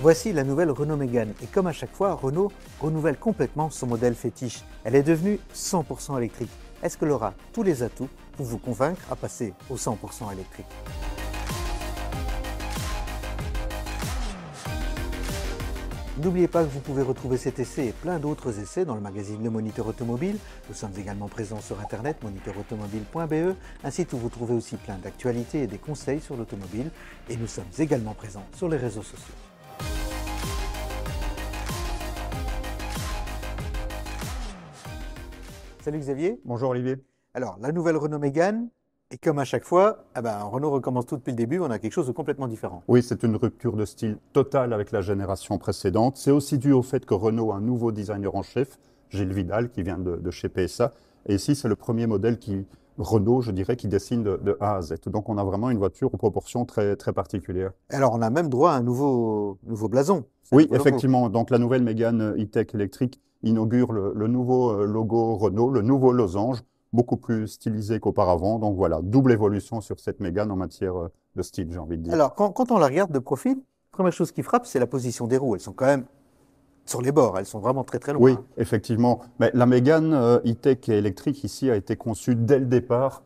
Voici la nouvelle Renault Mégane. Et comme à chaque fois, Renault renouvelle complètement son modèle fétiche. Elle est devenue 100% électrique. Est-ce qu'elle aura tous les atouts pour vous convaincre à passer au 100% électrique N'oubliez pas que vous pouvez retrouver cet essai et plein d'autres essais dans le magazine Le Moniteur Automobile. Nous sommes également présents sur internet moniteurautomobile.be, un site où vous trouvez aussi plein d'actualités et des conseils sur l'automobile. Et nous sommes également présents sur les réseaux sociaux. Salut Xavier. Bonjour Olivier. Alors, la nouvelle Renault Mégane, et comme à chaque fois, ah ben, Renault recommence tout depuis le début, on a quelque chose de complètement différent. Oui, c'est une rupture de style totale avec la génération précédente. C'est aussi dû au fait que Renault a un nouveau designer en chef, Gilles Vidal, qui vient de chez PSA. Et ici, c'est le premier modèle qui Renault, je dirais, qui dessine de, A à Z. Donc on a vraiment une voiture aux proportions très, très particulières. Alors on a même droit à un nouveau, nouveau blason. Oui, effectivement. Donc la nouvelle Mégane e-tech électrique inaugure le, nouveau euh, logo Renault, le nouveau losange, beaucoup plus stylisé qu'auparavant. Donc voilà, double évolution sur cette Mégane en matière euh, de style, j'ai envie de dire. Alors quand, quand on la regarde de profil, première chose qui frappe, c'est la position des roues. Elles sont quand même sur les bords, elles sont vraiment très très longues. Oui, effectivement. Mais la Mégane euh, e-tech électrique ici a été conçue dès le départ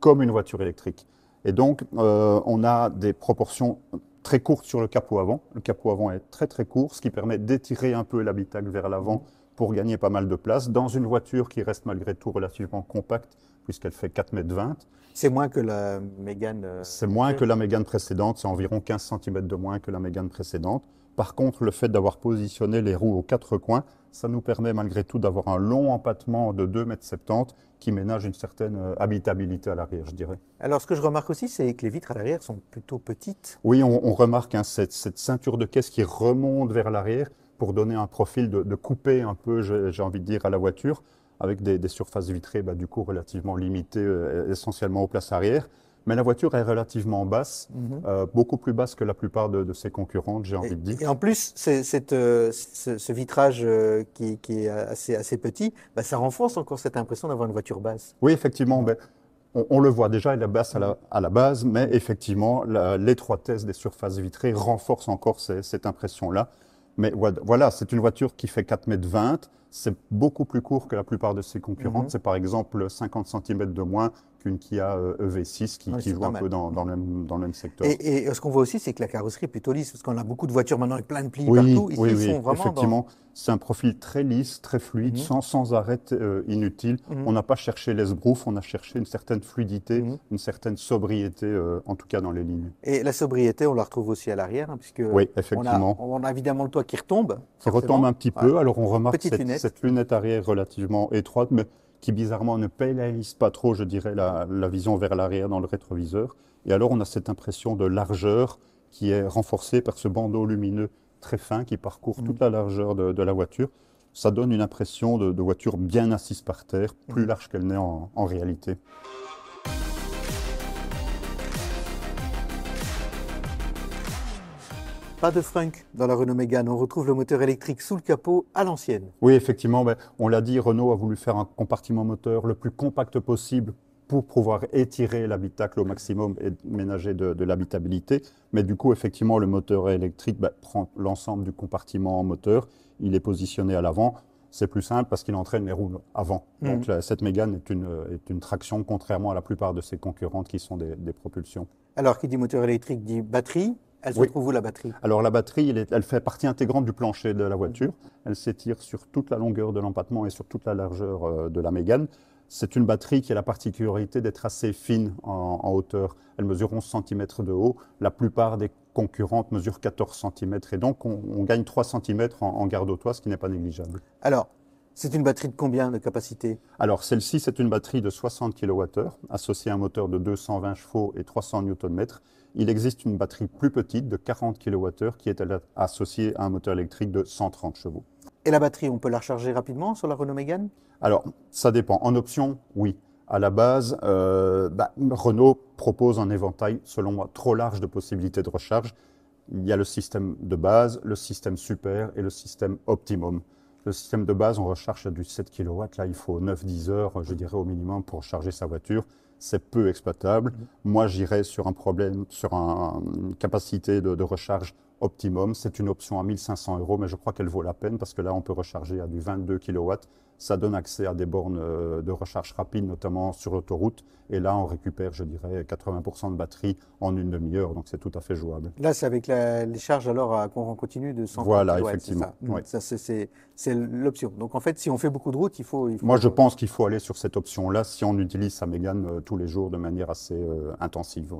comme une voiture électrique. Et donc, euh, on a des proportions très courtes sur le capot avant. Le capot avant est très très court, ce qui permet d'étirer un peu l'habitacle vers l'avant pour gagner pas mal de place dans une voiture qui reste malgré tout relativement compacte puisqu'elle fait 4,20 mètres. C'est moins que la Mégane. Euh, c'est moins que la Mégane précédente, c'est environ 15 cm de moins que la Mégane précédente. Par contre, le fait d'avoir positionné les roues aux quatre coins, ça nous permet malgré tout d'avoir un long empattement de 2,70 m qui ménage une certaine euh, habitabilité à l'arrière, je dirais. Alors, ce que je remarque aussi, c'est que les vitres à l'arrière sont plutôt petites. Oui, on, remarque hein, cette, ceinture de caisse qui remonte vers l'arrière pour donner un profil de, de coupé un peu, j'ai envie de dire, à la voiture, avec des, surfaces vitrées, bah, du coup, relativement limitées, euh, essentiellement aux places arrière. Mais la voiture est relativement basse, mhm. euh, beaucoup plus basse que la plupart de, ses concurrentes, j'ai envie de dire. Et en plus, euh, ce, vitrage euh, qui, est assez, assez petit, bah, ça renforce encore cette impression d'avoir une voiture basse. Oui, effectivement. on, le voit déjà, elle est basse à la, base, mais effectivement, l'étroitesse des surfaces vitrées renforce encore cette impression-là. Mais voilà, c'est une voiture qui fait 4,20 mètres. C'est beaucoup plus court que la plupart de ses concurrentes. Mhm. C'est par exemple 50 cm de moins euh, e qui Kia EV6 qui, joue un peu dans, dans, le même, secteur. Et, ce qu'on voit aussi, c'est que la carrosserie est plutôt lisse, parce qu'on a beaucoup de voitures maintenant avec plein de plis partout. oui, effectivement. C'est un profil très lisse, très fluide, mhm. sans, sans arrêt euh, inutile. Mhm. On n'a pas cherché l'esbrouf, on a cherché une certaine fluidité, mhm. une certaine sobriété, euh, en tout cas dans les lignes. Et la sobriété, on la retrouve aussi à l'arrière, hein, puisque oui, effectivement. On, a, évidemment le toit qui retombe. Ça retombe un petit peu, alors on remarque cette, cette lunette arrière relativement étroite, mais qui bizarrement ne pénalise pas trop, je dirais, la, vision vers l'arrière dans le rétroviseur. Et alors on a cette impression de largeur qui est renforcée par ce bandeau lumineux très fin qui parcourt toute mm. la largeur de, la voiture. Ça donne une impression de, voiture bien assise par terre, plus mm. large qu'elle n'est en réalité. Pas de fringues dans la Renault Mégane. On retrouve le moteur électrique sous le capot à l'ancienne. Oui, effectivement. Ben, on l'a dit, Renault a voulu faire un compartiment moteur le plus compact possible pour pouvoir étirer l'habitacle au maximum et ménager de, l'habitabilité. Mais du coup, effectivement, le moteur électrique ben, prend l'ensemble du compartiment moteur. Il est positionné à l'avant. C'est plus simple parce qu'il entraîne les roues avant. Mhm. Donc cette Mégane est une, est une, traction, contrairement à la plupart de ses concurrentes qui sont des, des propulsions. Alors, qui dit moteur électrique dit batterie, elle se où la batterie Alors la batterie, elle, fait partie intégrante du plancher de la voiture. Elle s'étire sur toute la longueur de l'empattement et sur toute la largeur euh, de la Mégane. C'est une batterie qui a la particularité d'être assez fine en, hauteur. Elle mesure 11 cm de haut. La plupart des concurrentes mesurent 14 cm. Et donc, on, gagne 3 cm en, en garde au toit, ce qui n'est pas négligeable. Alors, c'est une batterie de combien de capacité Alors, celle-ci, c'est une batterie de 60 kWh associée à un moteur de 220 chevaux et 300 Nm il existe une batterie plus petite de 40 kWh qui est associée à un moteur électrique de 130 chevaux. Et la batterie, on peut la recharger rapidement sur la Renault Mégane Alors, ça dépend. En option, oui. À la base, euh, bah, Renault propose un éventail, selon moi, trop large de possibilités de recharge. Il y a le système de base, le système super et le système optimum. Le système de base, on recharge à du 7 kW. Là, il faut 9-10 heures, je dirais, au minimum pour charger sa voiture c'est peu exploitable. Mm-hmm. Moi, j'irais sur un problème, sur une capacité de, de recharge optimum. C'est une option à 1500 euros, mais je crois qu'elle vaut la peine parce que là, on peut recharger à du 22 kilowatts ça donne accès à des bornes euh, de recharge rapide, notamment sur l'autoroute. Et là, on récupère, je dirais, 80% de batterie en une demi-heure. Donc, c'est tout à fait jouable. Là, c'est avec les charges alors qu'on continue de 100 Voilà, effectivement. Ça, c'est, l'option. Donc, en fait, si on fait beaucoup de route, il faut. Moi, je euh, pense qu'il faut aller sur cette option-là si on utilise sa Mégane euh, tous les jours de manière assez intensive.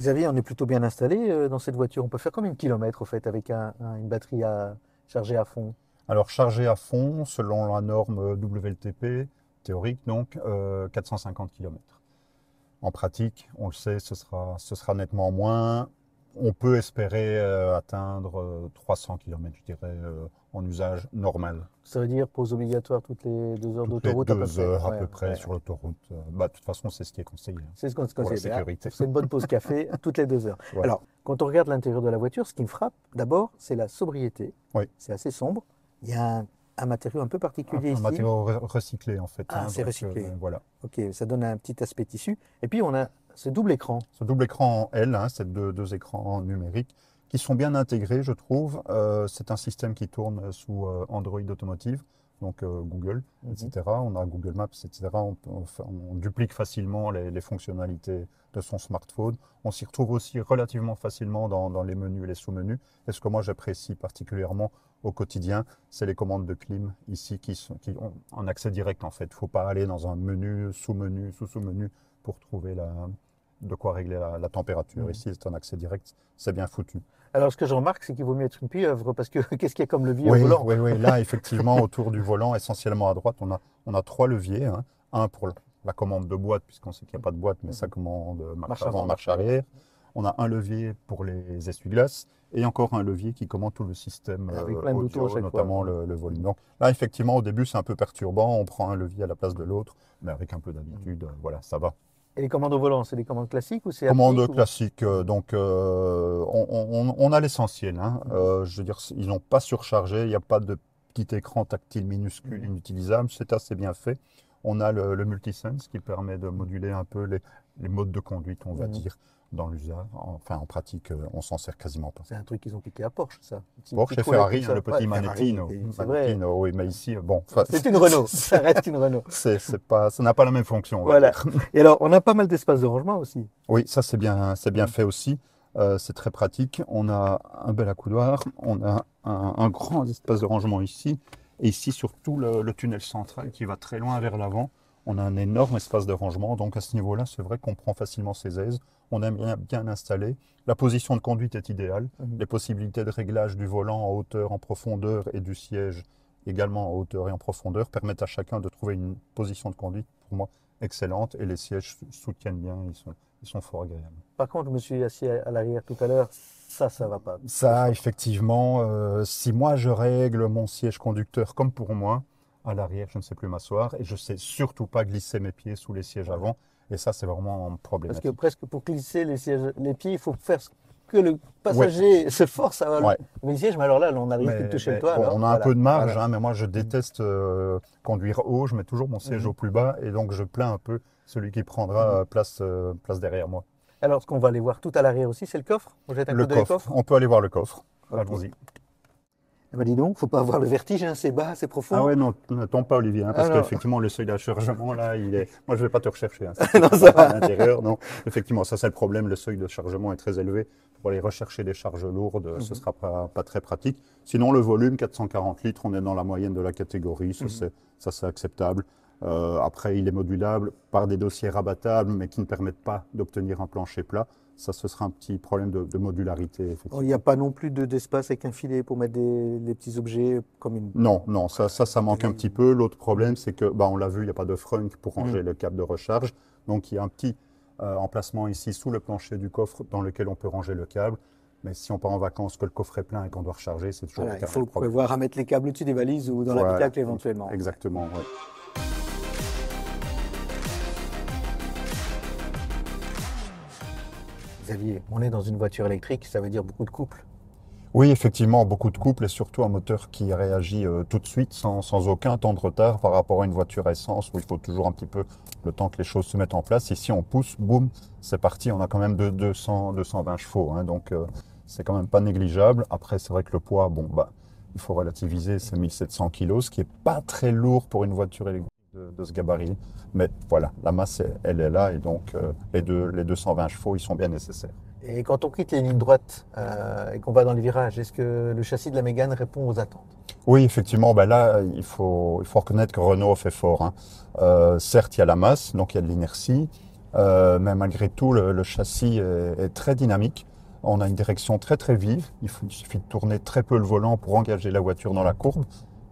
Xavier, on est plutôt bien installé euh, dans cette voiture. On peut faire combien de kilomètres au fait avec une batterie à, chargée à fond Alors chargée à fond, selon la norme euh, WLTP, théorique donc, 450 euh, km. En pratique, on le sait, ce sera nettement moins on peut espérer euh, atteindre 300 euh, km, je dirais, euh, en usage normal. Ça veut dire pause obligatoire toutes les deux heures d'autoroute à peu heures à peu près sur l'autoroute. Bah, de toute façon, c'est ce qui est conseillé. Hein, c'est ce qu'on conseille. C'est une bonne pause café toutes les deux heures. Alors, quand on regarde l'intérieur de la voiture, ce qui me frappe, d'abord, c'est la sobriété. Oui. C'est assez sombre. Il y a un, matériau un peu particulier ici. Un matériau recyclé, en fait. Ah, hein, c'est recyclé. voilà. Ok, ça donne un petit aspect tissu. Et puis, on a c'est double écran. Ce double écran L, hein, deux, écrans numériques qui sont bien intégrés, je trouve. Euh, c'est un système qui tourne sous euh, Android Automotive, donc euh, Google, mhm. etc. On a Google Maps, etc. On, duplique facilement les, fonctionnalités de son smartphone. On s'y retrouve aussi relativement facilement dans, les menus et les sous-menus. Et ce que moi j'apprécie particulièrement au quotidien, c'est les commandes de clim ici qui sont qui ont un accès direct en fait. Il ne faut pas aller dans un menu, sous-menu, sous-sous-menu pour trouver la, de quoi régler la, température. Mmh. Ici, c'est un accès direct, c'est bien foutu. Alors, ce que je remarque, c'est qu'il vaut mieux être une pieuvre, parce que qu'est-ce qu'il y a comme levier oui, volant Oui, là, effectivement, autour du volant, essentiellement à droite, on a, on a trois leviers. Hein. Un pour la commande de boîte, puisqu'on sait qu'il n'y a pas de boîte, mais mmh. ça commande euh, marche, avant, marche arrière. On a un levier pour les essuie-glaces et encore un levier qui commande tout le système ah, euh, notamment le, le, volume. Donc là, effectivement, au début, c'est un peu perturbant. On prend un levier à la place de l'autre, mais avec un peu d'habitude, euh, voilà, ça va. Et les commandes au volant, c'est des commandes classiques ou c'est Commandes classiques. Euh, donc, euh, on, a l'essentiel. Hein. Mhm. Euh, je veux dire, ils n'ont pas surchargé. Il n'y a pas de petit écran tactile minuscule mhm. inutilisable. C'est assez bien fait. On a le, multisense qui permet de moduler un peu les, modes de conduite, on va mhm. dire dans l'usage. Enfin, en pratique, euh, on s'en sert quasiment pas. C'est un truc qu'ils ont piqué à Porsche, ça. Porsche et Ferrari, le petit Manettino. C'est vrai. oui, euh, C'est une Renault. ça reste une Renault. C'est, pas, ça n'a pas la même fonction. Voilà. Et alors, on a pas mal d'espace de rangement aussi. Oui, ça, c'est bien, c'est bien mm. fait aussi. Euh, c'est très pratique. On a un bel accoudoir, on a un, grand espace de rangement ici, et ici surtout le tunnel central qui va très loin vers l'avant. On a un énorme espace de rangement, donc à ce niveau-là, c'est vrai qu'on prend facilement ses aises on aime bien, bien installé. La position de conduite est idéale. Mhm. Les possibilités de réglage du volant en hauteur, en profondeur et du siège également en hauteur et en profondeur permettent à chacun de trouver une position de conduite, pour moi, excellente. Et les sièges soutiennent bien, ils sont, ils sont fort agréables. Par contre, je me suis assis à, l'arrière tout à l'heure. Ça, ça va pas. Ça, effectivement, euh, si moi je règle mon siège conducteur comme pour moi, à l'arrière, je ne sais plus m'asseoir et je ne sais surtout pas glisser mes pieds sous les sièges avant. Et ça, c'est vraiment problème. Parce que presque pour glisser les, pieds, il faut faire que le passager se force à ouais. mais le siège, mais alors là, on n'arrive plus à toucher le toit. on a un peu de marge, hein, mais moi, je déteste euh, conduire haut. Je mets toujours mon siège mhm. au plus bas et donc je plains un peu celui qui prendra mhm. euh, place, euh, place derrière moi. Alors, ce qu'on va aller voir tout à l'arrière aussi, c'est le coffre. On le, coffre. On peut aller voir le coffre. Allons-y. Eh ben, dis donc, faut pas avoir le vertige, hein, c'est bas, c'est profond. Ah ouais, non, ne pas, Olivier, hein, parce ah qu'effectivement, le seuil de chargement là, il est. Moi, je vais pas te rechercher. Hein. non, ça va. À l'intérieur, non. Effectivement, ça, c'est le problème. Le seuil de chargement est très élevé. Pour aller rechercher des charges lourdes, ce ne mhm. ce sera pas, très pratique. Sinon, le volume, 440 litres, on est dans la moyenne de la catégorie. Ça, mhm. c'est, acceptable. Euh, après, il est modulable par des dossiers rabattables, mais qui ne permettent pas d'obtenir un plancher plat ça, ce sera un petit problème de, modularité. Oh, il n'y a pas non plus d'espace avec un filet pour mettre des, petits objets comme une... Non, non, ça, ça, ça manque un petit peu. L'autre problème, c'est que, bah, on l'a vu, il n'y a pas de frunk pour mm. ranger le câble de recharge. Donc, il y a un petit euh, emplacement ici sous le plancher du coffre dans lequel on peut ranger le câble. Mais si on part en vacances, que le coffre est plein et qu'on doit recharger, c'est toujours un le Il faut prévoir à mettre les câbles au-dessus des valises ou dans l'habitacle éventuellement. Exactement, oui. Xavier, on est dans une voiture électrique, ça veut dire beaucoup de couples. Oui, effectivement, beaucoup de couples et surtout un moteur qui réagit euh, tout de suite sans, aucun temps de retard par rapport à une voiture essence où il faut toujours un petit peu le temps que les choses se mettent en place. Ici, on pousse, boum, c'est parti, on a quand même 200, 220 chevaux, hein, donc euh, c'est quand même pas négligeable. Après, c'est vrai que le poids, bon, bah, il faut relativiser, c'est 1700 kg, ce qui est pas très lourd pour une voiture électrique de, ce gabarit. Mais voilà, la masse, elle est là et donc euh, les, les 220 chevaux, ils sont bien nécessaires. Et quand on quitte les lignes droites euh, et qu'on va dans les virages, est-ce que le châssis de la Mégane répond aux attentes Oui, effectivement. Ben là, il faut, il faut reconnaître que Renault fait fort. Hein. Euh, certes, il y a la masse, donc il y a de l'inertie. mais malgré tout, le, châssis est, très dynamique. On a une direction très très vive. Il, faut, il suffit de tourner très peu le volant pour engager la voiture dans la courbe.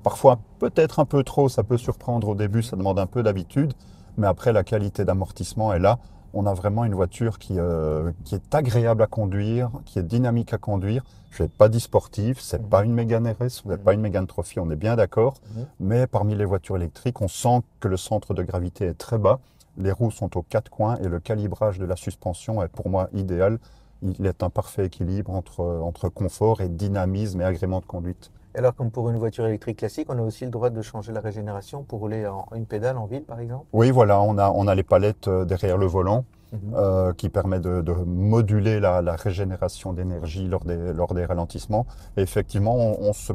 Parfois, peut-être un peu trop, ça peut surprendre au début, ça demande un peu d'habitude, mais après, la qualité d'amortissement est là. On a vraiment une voiture qui, euh, est agréable à conduire, qui est dynamique à conduire. Je vais pas dire sportif, mhm. c'est pas mhm. une Mégane RS, n'est pas une Mégane Trophy, on est bien d'accord. Mhm. Mais parmi les voitures électriques, on sent que le centre de gravité est très bas. Les roues sont aux quatre coins et le calibrage de la suspension est pour moi idéal. Il est un parfait équilibre entre confort et dynamisme et agrément de conduite. Alors comme pour une voiture électrique classique, on a aussi le droit de changer la régénération pour rouler en, une pédale en ville, par exemple Oui, voilà, on a, on a les palettes euh, derrière le volant. Mhm. Euh, qui permet de, moduler la, régénération d'énergie lors des, lors des ralentissements. Et effectivement, on se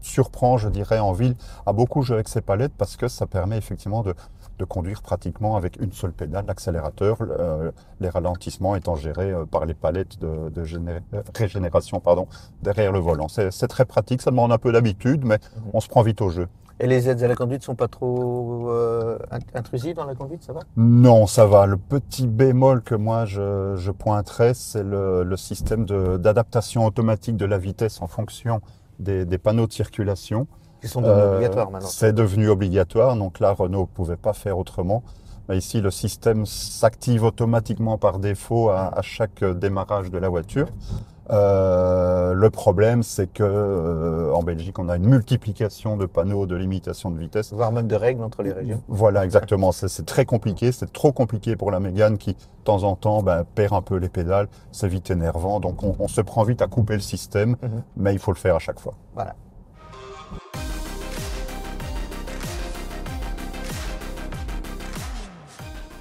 surprend, je dirais, en ville à beaucoup jouer avec ces palettes parce que ça permet effectivement de, de conduire pratiquement avec une seule pédale, l'accélérateur, euh, les ralentissements étant gérés euh, par les palettes de, euh, régénération pardon, derrière le volant. C'est très pratique, ça demande un peu d'habitude, mais mhm. on se prend vite au jeu. Et les aides à la conduite sont pas trop intrusives dans la conduite, ça va Non, ça va. Le petit bémol que moi je, pointerais, c'est le, système d'adaptation automatique de la vitesse en fonction des panneaux de circulation. Qui sont devenus euh, obligatoires maintenant. C'est devenu obligatoire, donc là Renault ne pouvait pas faire autrement. ici, le système s'active automatiquement par défaut à, chaque démarrage de la voiture. Euh, le problème, c'est que euh, en Belgique, on a une multiplication de panneaux de limitation de vitesse, voire même de règles entre les régions. Voilà, exactement. C'est très compliqué, c'est trop compliqué pour la Mégane qui, de temps en temps, ben, perd un peu les pédales. C'est vite énervant, donc on, se prend vite à couper le système, mhm. mais il faut le faire à chaque fois. Voilà.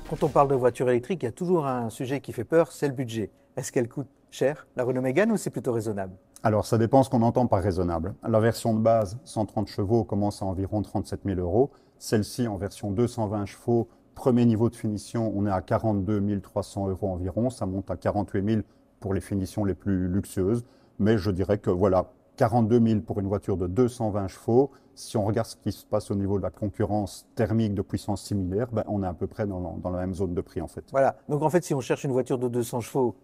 Quand on parle de voiture électrique, il y a toujours un sujet qui fait peur, c'est le budget. Est-ce qu'elle coûte cher, la Renault Mégane, ou c'est plutôt raisonnable Alors, ça dépend ce qu'on entend par raisonnable. La version de base, 130 chevaux, commence à environ 37 000 euros. Celle-ci, en version 220 chevaux, premier niveau de finition, on est à 42 300 euros environ. Ça monte à 48 000 pour les finitions les plus luxueuses. Mais je dirais que voilà, 42 000 pour une voiture de 220 chevaux. Si on regarde ce qui se passe au niveau de la concurrence thermique de puissance similaire, ben on est à peu près dans la, dans la, même zone de prix en fait. Voilà. Donc en fait, si on cherche une voiture de 200 chevaux,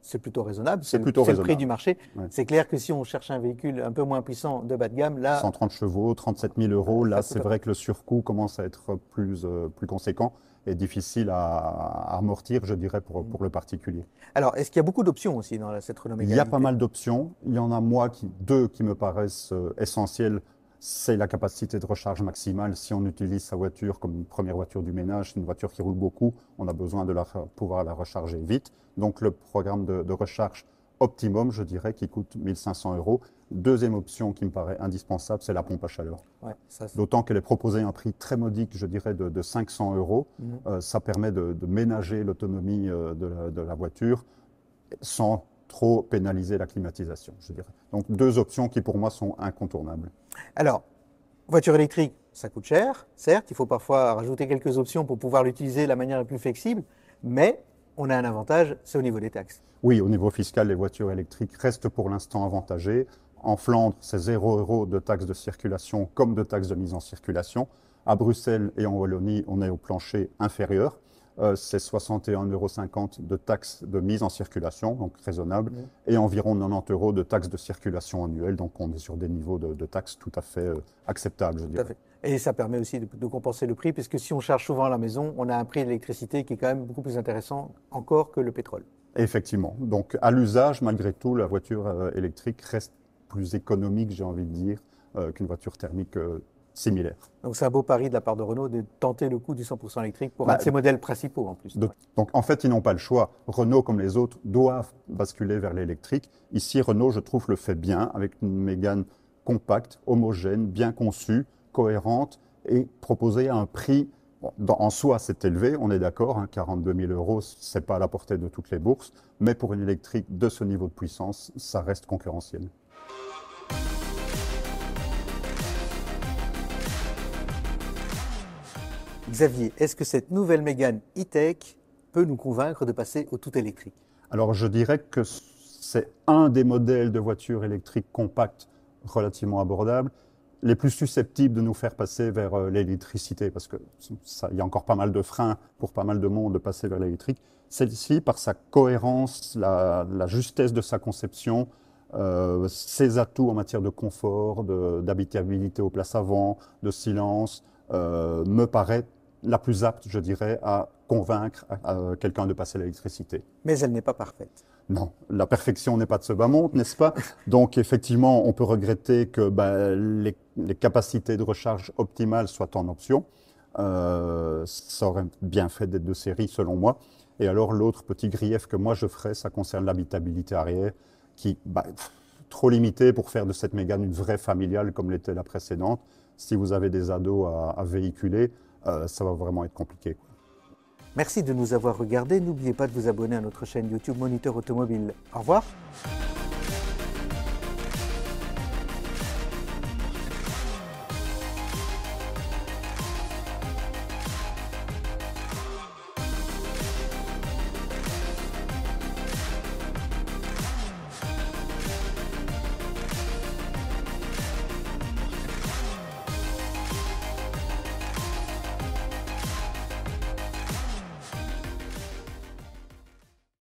c'est plutôt raisonnable. C'est plutôt le prix du marché. C'est clair que si on cherche un véhicule un peu moins puissant de bas de gamme, là. 130 chevaux, 37 000 euros. Là, c'est vrai que le surcoût commence à être plus, euh, plus conséquent est difficile à, amortir, je dirais, pour, pour le particulier. Alors, est-ce qu'il y a beaucoup d'options aussi dans cette renommée Il y a pas mal d'options. Il y en a, moi, qui, deux qui me paraissent euh, essentielles. C'est la capacité de recharge maximale. Si on utilise sa voiture comme une première voiture du ménage, une voiture qui roule beaucoup, on a besoin de la, pouvoir la recharger vite. Donc, le programme de, de recharge optimum, je dirais, qui coûte 1500 euros. Deuxième option qui me paraît indispensable, c'est la pompe à chaleur. D'autant qu'elle est proposée à un prix très modique, je dirais, de, 500 euros. Mhm. Euh, ça permet de, ménager l'autonomie euh, de, de, la voiture sans trop pénaliser la climatisation, je dirais. Donc deux options qui pour moi sont incontournables. Alors, voiture électrique, ça coûte cher, certes, il faut parfois rajouter quelques options pour pouvoir l'utiliser de la manière la plus flexible, mais on a un avantage, c'est au niveau des taxes. Oui, au niveau fiscal, les voitures électriques restent pour l'instant avantagées. En Flandre, c'est 0 euros de taxes de circulation comme de taxes de mise en circulation. À Bruxelles et en Wallonie, on est au plancher inférieur. Euh, c'est 61,50 euros de taxes de mise en circulation, donc raisonnable, et environ 90 euros de taxes de circulation annuelle. Donc on est sur des niveaux de, taxes tout à fait euh, acceptables, je dirais. Et ça permet aussi de, compenser le prix, puisque si on charge souvent à la maison, on a un prix d'électricité qui est quand même beaucoup plus intéressant encore que le pétrole. Effectivement. Donc à l'usage, malgré tout, la voiture euh, électrique reste plus économique, j'ai envie de dire, qu'une voiture thermique donc c'est un beau pari de la part de Renault de tenter le coup du 100% électrique pour bah, un de ses modèles principaux en plus. donc en fait, ils n'ont pas le choix. Renault, comme les autres, doivent basculer vers l'électrique. Ici, Renault, je trouve, le fait bien avec une Mégane compacte, homogène, bien conçue, cohérente et proposée à un prix. en soi, c'est élevé, on est d'accord, 42 hein, 000 euros, c'est pas à la portée de toutes les bourses, mais pour une électrique de ce niveau de puissance, ça reste concurrentiel. Xavier, est-ce que cette nouvelle Mégane e-tech peut nous convaincre de passer au tout électrique Alors je dirais que c'est un des modèles de voitures électriques compactes relativement abordables les plus susceptibles de nous faire passer vers euh, l'électricité, parce que il y a encore pas mal de freins pour pas mal de monde de passer vers l'électrique. Celle-ci, par sa cohérence, la, justesse de sa conception, euh, ses atouts en matière de confort, d'habitabilité aux places place avant, de silence, euh, me paraît la plus apte, je dirais, à convaincre quelqu'un de passer l'électricité. Mais elle n'est pas parfaite. Non, la perfection n'est pas de ce bas monde, n'est-ce pas Donc effectivement, on peut regretter que ben, les, capacités de recharge optimales soient en option. Euh, ça aurait bien fait d'être de série, selon moi. Et alors l'autre petit grief que moi je ferais, ça concerne l'habitabilité arrière, qui est ben, trop limitée pour faire de cette mégane une vraie familiale comme l'était la précédente. Si vous avez des ados à véhiculer, euh, ça va vraiment être compliqué. Merci de nous avoir regardés. N'oubliez pas de vous abonner à notre chaîne YouTube Moniteur Automobile. Au revoir.